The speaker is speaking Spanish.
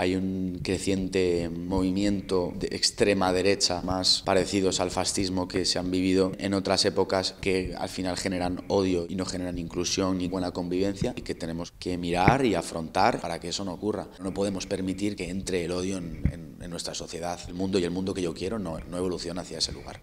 hay un creciente movimiento de extrema derecha más parecidos al fascismo que se han vivido en otras épocas que al final generan odio y no generan inclusión ni buena convivencia y que tenemos que mirar y afrontar para que eso no ocurra. No podemos permitir que entre el odio en, nuestra sociedad. El mundo y el mundo que yo quiero no, no evoluciona hacia ese lugar.